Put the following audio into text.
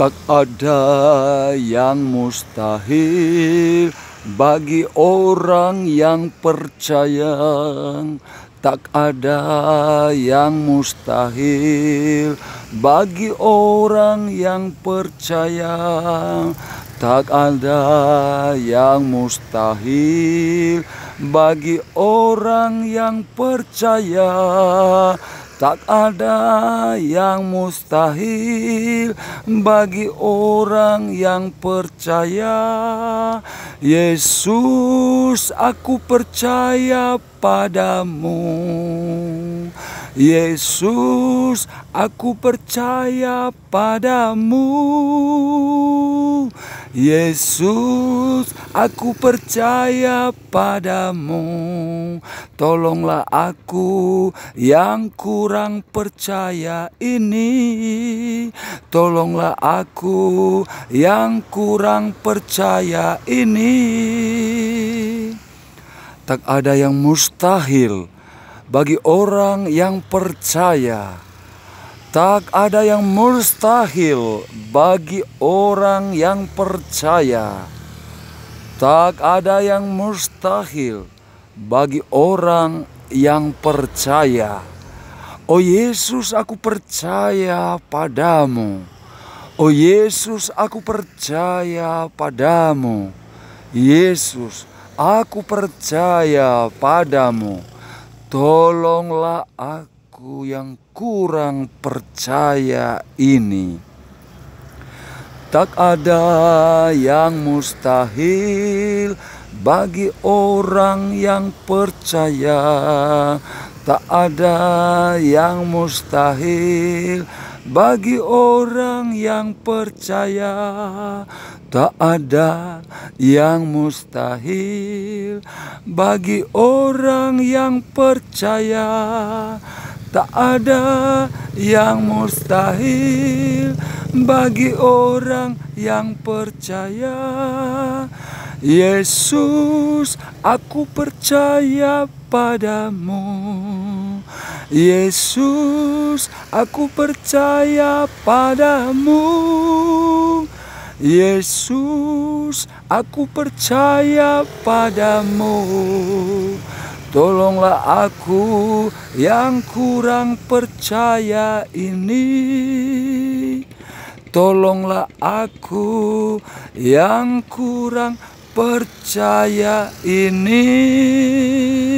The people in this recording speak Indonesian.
Tak ada yang mustahil bagi orang yang percaya. Tak ada yang mustahil bagi orang yang percaya. Tak ada yang mustahil bagi orang yang percaya. Tak ada yang mustahil bagi orang yang percaya Yesus aku percaya padamu Yesus aku percaya padamu Yesus aku percaya padamu Tolonglah aku yang kurang percaya ini Tolonglah aku yang kurang percaya ini Tak ada yang mustahil bagi orang yang percaya Tak ada yang mustahil bagi orang yang percaya. Tak ada yang mustahil bagi orang yang percaya. Oh Yesus, aku percaya padamu. Oh Yesus, aku percaya padamu. Yesus, aku percaya padamu. Tolonglah aku yang kurang percaya ini. Tak ada yang mustahil bagi orang yang percaya tak ada yang mustahil bagi orang yang percaya tak ada yang mustahil bagi orang yang percaya tak ada yang mustahil bagi orang yang percaya Yesus, aku percaya padamu. Yesus, aku percaya padamu. Yesus, aku percaya padamu. Tolonglah aku yang kurang percaya ini. Tolonglah aku yang kurang percaya ini